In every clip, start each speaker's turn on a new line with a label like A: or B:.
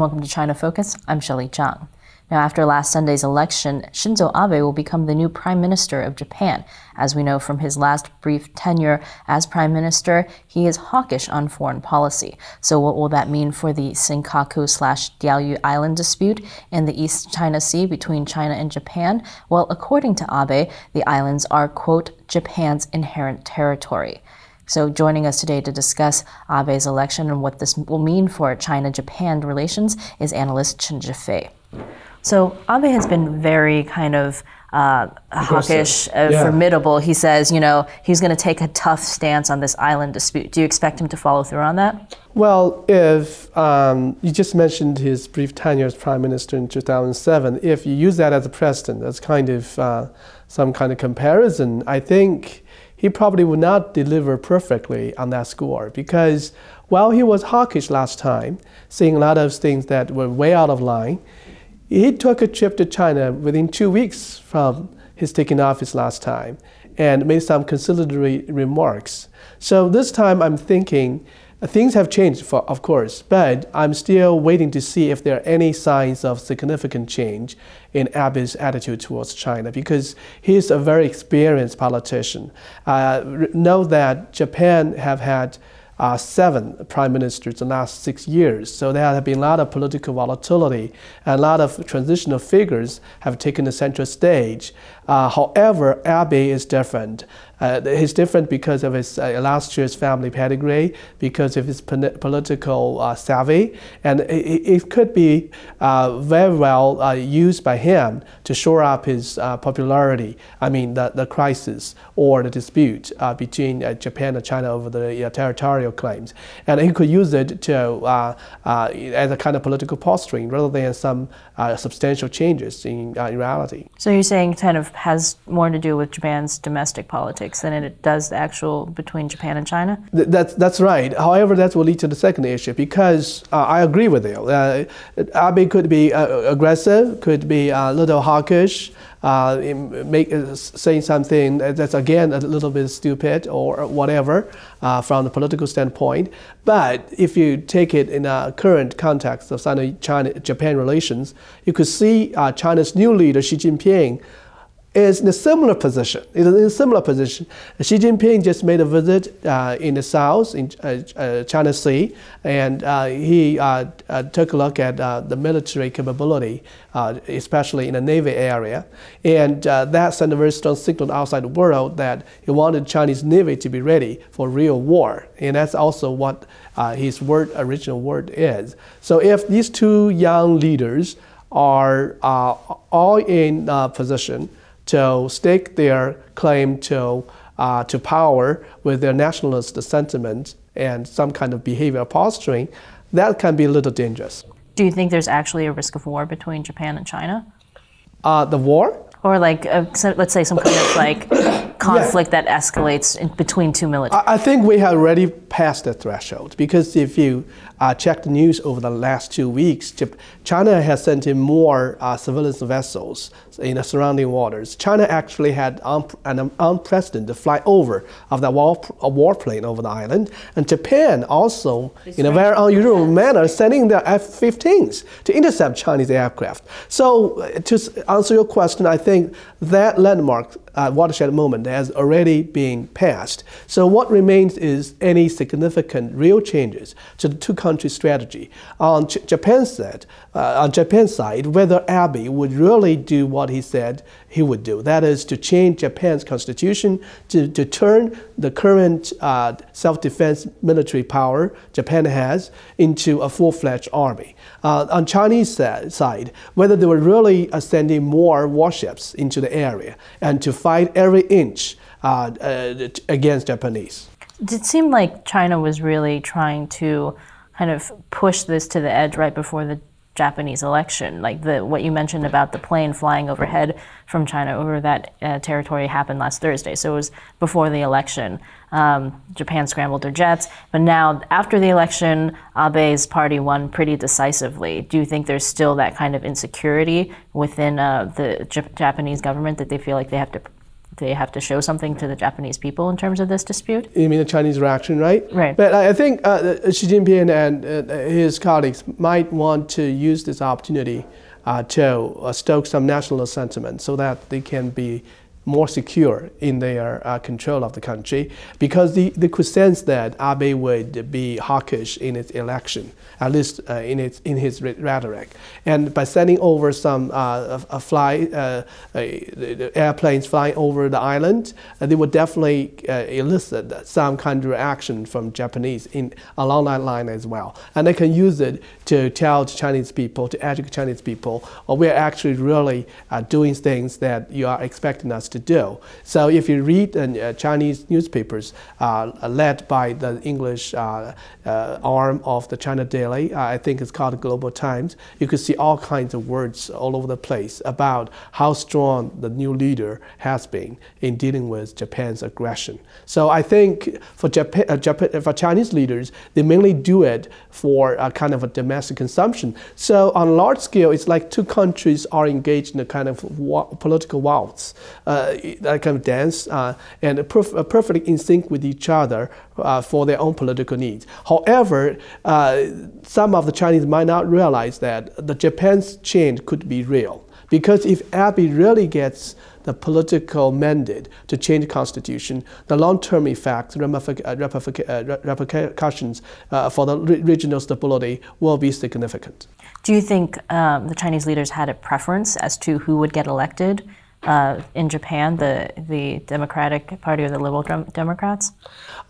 A: Welcome to China Focus. I'm Shelley Chang. Now, after last Sunday's election, Shinzo Abe will become the new Prime Minister of Japan. As we know from his last brief tenure as Prime Minister, he is hawkish on foreign policy. So, what will that mean for the Senkaku slash Diaoyu Island dispute in the East China Sea between China and Japan? Well, according to Abe, the islands are, quote, Japan's inherent territory. So, joining us today to discuss Abe's election and what this will mean for China Japan relations is analyst Chen Jifei. So, Abe has been very kind of uh, hawkish, uh, yeah. formidable. He says, you know, he's going to take a tough stance on this island dispute. Do you expect him to follow through on that?
B: Well, if um, you just mentioned his brief tenure as prime minister in 2007, if you use that as a precedent, as kind of uh, some kind of comparison, I think he probably would not deliver perfectly on that score because while he was hawkish last time, seeing a lot of things that were way out of line, he took a trip to China within two weeks from his taking office last time and made some conciliatory remarks. So this time I'm thinking Things have changed, for, of course, but I'm still waiting to see if there are any signs of significant change in Abe's attitude towards China because he's a very experienced politician. Uh, know that Japan have had uh, seven prime ministers in the last six years. So there have been a lot of political volatility and a lot of transitional figures have taken the center stage. Uh, however, Abe is different. Uh, he's different because of his uh, family pedigree, because of his political uh, savvy, and it, it could be uh, very well uh, used by him to shore up his uh, popularity. I mean, the, the crisis or the dispute between Japan and China over the territorial claims. And he could use it to, uh, uh, as a kind of political posturing rather than some uh, substantial changes in, in reality. So you're saying kind of
A: has more to do with Japan's domestic politics than it does the actual between Japan and China?
B: Th that's, that's right. However, that will lead to the second issue because I agree with you. Abe could be aggressive, could be a little hawkish uh, make, uh, saying something that's again a little bit stupid or whatever uh, from the political standpoint. But if you take it in a current context of Sino-China-Japan relations, you could see uh, China's new leader Xi Jinping is in a similar position. It is in a similar position. Xi Jinping just made a visit uh, in the south, in uh, uh China Sea, and uh, he uh, uh, took a look at the military capability, especially in the Navy area. And that sent a very strong signal outside the world that he wanted Chinese Navy to be ready for real war. And that's also what his word, original word is. So if these two young leaders are all in position, to stake their claim to, uh, to power with their nationalist sentiment and some kind of behavior posturing, that can be a little dangerous. Do you
A: think there's actually a risk of war between Japan and China?
B: Uh, the war? Or like, uh,
A: let's say some kind of like conflict yeah. that escalates
B: between two militaries? I think we have already passed the threshold because if you uh, check the news over the last two weeks, China has sent in more uh, surveillance vessels in the surrounding waters. China actually had un an unprecedented flyover of the war, warplane over the island, and Japan also, it's in a very unusual manner, sending their F-15s to intercept Chinese aircraft. So, uh, to answer your question, I think that landmark uh, watershed moment that has already been passed. So what remains is any significant real changes to the two-country strategy. On J Japan's side, uh, on Japan's side, whether Abe would really do what he said he would do, that is to change Japan's constitution to, to turn the current uh, self-defense military power Japan has into a full-fledged army. Uh, on Chinese side, whether they were really sending more warships into the area and to fight every inch uh, uh against Japanese.
A: It seemed like China was really trying to kind of push this to the edge right before the Japanese election. Like the what you mentioned about the plane flying overhead from China over that uh, territory happened last Thursday. So it was before the election. Um, Japan scrambled their jets, but now after the election, Abe's party won pretty decisively. Do you think there's still that kind of insecurity within uh, the J Japanese government that they feel like they have to they have to show something to the Japanese people in terms of this dispute. You
B: mean the Chinese reaction, right? Right. But I think uh, uh, Xi Jinping and uh, his colleagues might want to use this opportunity uh, to uh, stoke some national sentiment so that they can be more secure in their uh, control of the country because they, they could sense that Abe would be hawkish in its election, at least uh, in, its, in his rhetoric. And by sending over some uh, a, a fly, uh, airplanes flying over the island, uh, they would definitely uh, elicit some kind of reaction from Japanese in, along that line as well. And they can use it to tell Chinese people, to educate Chinese people, oh, we're actually really doing things that you are expecting us to to do. So if you read uh, Chinese newspapers uh, led by the English uh, uh, arm of the China Daily, I think it's called Global Times, you could see all kinds of words all over the place about how strong the new leader has been in dealing with Japan's aggression. So I think for, Japan, Japan for Chinese leaders, they mainly do it for a kind of a domestic consumption. So on a large scale, it's like two countries are engaged in a kind of wa political waltz. Uh, uh, that kind of dance uh, and perf perfectly in sync with each other uh, for their own political needs. However, some of the Chinese might not realize that the Japan's change could be real. Because if Abe really gets the political mandate to change the constitution, the long-term effects, repercussions uh, for the regional stability will be significant. Do
A: you think um, the Chinese leaders had a preference as to who would get elected? uh, in Japan, the the Democratic Party or the Liberal Dem Democrats?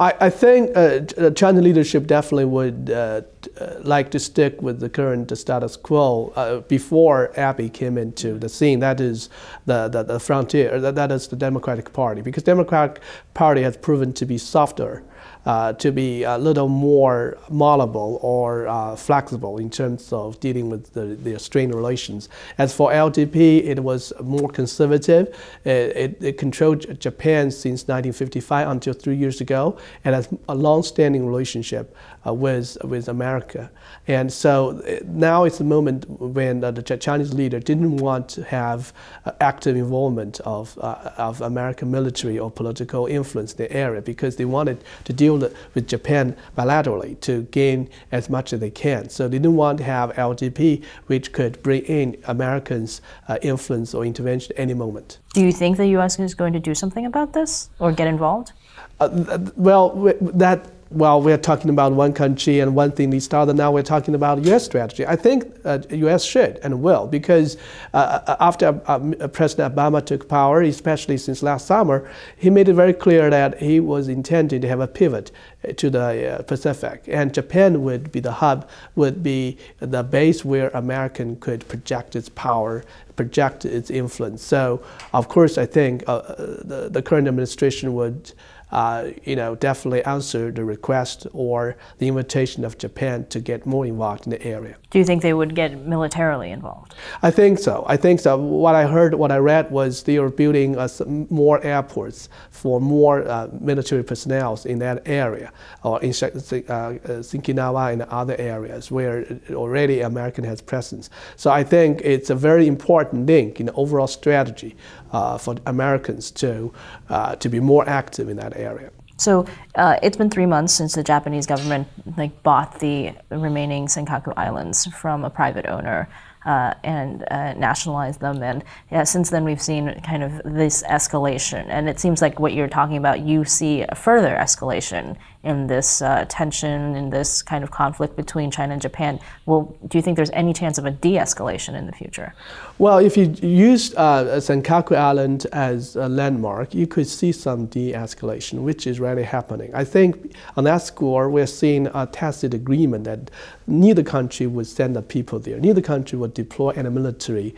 B: I, I think uh, uh China leadership definitely would uh, uh, like to stick with the current status quo uh, before Abby came into the scene. That is the, the, the frontier, that, that is the Democratic Party, because Democratic Party has proven to be softer uh, to be a little more malleable or uh, flexible in terms of dealing with the, the, strain relations. As for LDP, it was more conservative. It, it, it, controlled Japan since 1955 until three years ago, and has a long-standing relationship uh, with with America. And so uh, now it's the moment when uh, the Chinese leader didn't want to have active involvement of of American military or political influence in the area because they wanted to deal deal with Japan bilaterally to gain as much as they can. So they didn't want to have LGP, which could bring in Americans' uh, influence or intervention at any moment. Do you think the U.S. is going to do
A: something about this
B: or get involved? Uh, well, that well, we're talking about one country and one thing leads to other. Now we're talking about U.S. strategy. I think uh, U.S. should and will because uh, uh after uh, uh, President Obama took power, especially since last summer, he made it very clear that he was intending to have a pivot uh, to the Pacific, and Japan would be the hub, would be the base where American could project its power, project its influence. So, of course, I think the, the current administration would uh, you know, definitely answer the request or the invitation of Japan to get more involved in the area.
A: Do you think they would get
B: militarily involved? I think so. I think so. What I heard, what I read was they are building uh, more airports for more uh, military personnel in that area, or in Okinawa uh, uh, and other areas where already American has presence. So I think it's a very important link in the overall strategy uh, for Americans to, uh, to be more active in that area.
A: So uh, it's been three months since the Japanese government like bought the remaining Senkaku Islands from a private owner. Uh, and uh, nationalize them. And yeah, since then, we've seen kind of this escalation. And it seems like what you're talking about, you see a further escalation in this uh, tension, in this kind of conflict between China and Japan. Well, do you think there's any chance of a de escalation in the future?
B: Well, if you use uh, Senkaku Island as a landmark, you could see some de escalation, which is really happening. I think on that score, we're seeing a tacit agreement that neither country would send the people there, neither country would deploy any military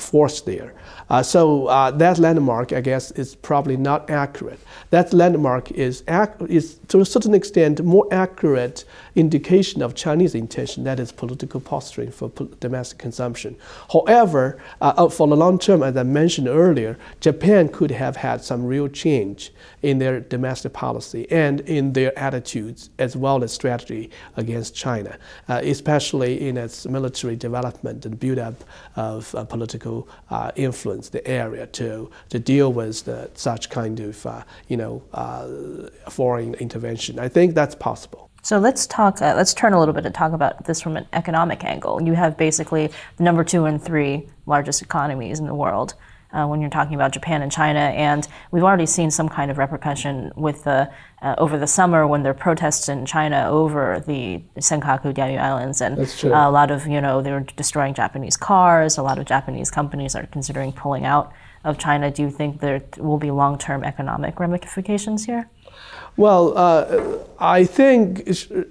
B: force there. Uh, so uh, that landmark, I guess, is probably not accurate. That landmark is, is to a certain extent more accurate indication of Chinese intention, that is political posturing for domestic consumption. However, uh, for the long term, as I mentioned earlier, Japan could have had some real change in their domestic policy and in their attitudes as well as strategy against China, uh, especially in its military development and build up of uh, political political uh, influence the area to, to deal with the, such kind of uh, you know, uh, foreign intervention. I think that's possible.
A: So let's talk. Uh, let's turn a little bit and talk about this from an economic angle. You have basically the number two and three largest economies in the world. Uh, when you're talking about Japan and China. And we've already seen some kind of repercussion with the uh, over the summer when there were protests in China over the Senkaku Diaoyu Islands, and uh, a lot of you know they were destroying Japanese cars. A lot of Japanese companies are considering pulling out of China. Do you think there will be long-term economic ramifications here?
B: Well, uh, I think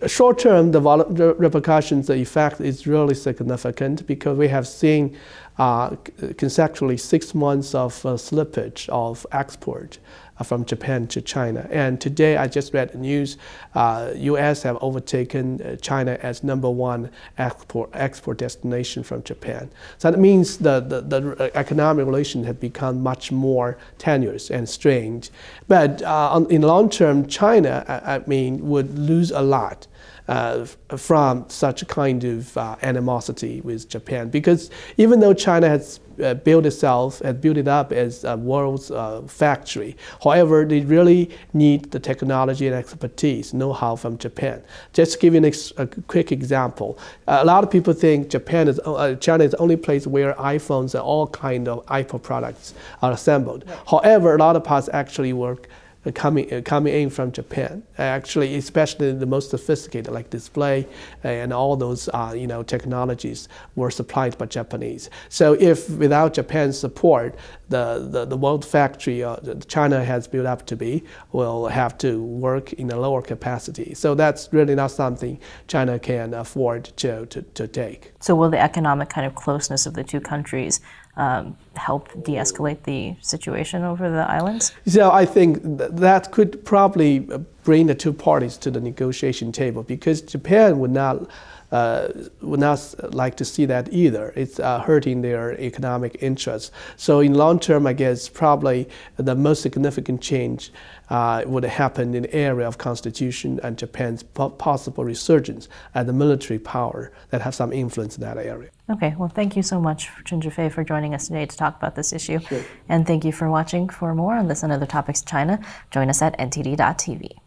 B: short-term the, the repercussions, the effect is really significant because we have seen uh, conceptually six months of uh, slippage of export uh, from Japan to China. And today I just read the news, uh, US have overtaken uh, China as number one export, export destination from Japan. So that means the, the, the uh, economic relations have become much more tenuous and strained. But uh, on, in long term, China, I, I mean, would lose a lot uh, from such kind of uh, animosity with Japan. Because even though China has uh, built itself, has built it up as a world's uh, factory, however, they really need the technology and expertise, know-how from Japan. Just to give you a quick example, a lot of people think Japan is uh, China is the only place where iPhones and all kind of Apple products are assembled. However, a lot of parts actually work uh, coming, uh, coming in from Japan. Uh, actually, especially the most sophisticated like display and all those uh, you know technologies were supplied by Japanese. So if without Japan's support, the, the, the world factory uh, China has built up to be will have to work in a lower capacity. So that's really not something China can afford to, to, to take. So will the economic
A: kind of closeness of the two countries um, Help de-escalate the situation over
B: the islands? So I think th that could probably uh, bring the two parties to the negotiation table because Japan would not uh, would not like to see that either. It's uh, hurting their economic interests. So in long term, I guess probably the most significant change uh, would happen in the area of constitution and Japan's po possible resurgence as the military power that have some influence in that area.
A: Okay, well, thank you so much, Chen Jufei, for joining us today to talk about this issue. Sure. And thank you for watching. For more on this and other topics China, join us at ntd.tv.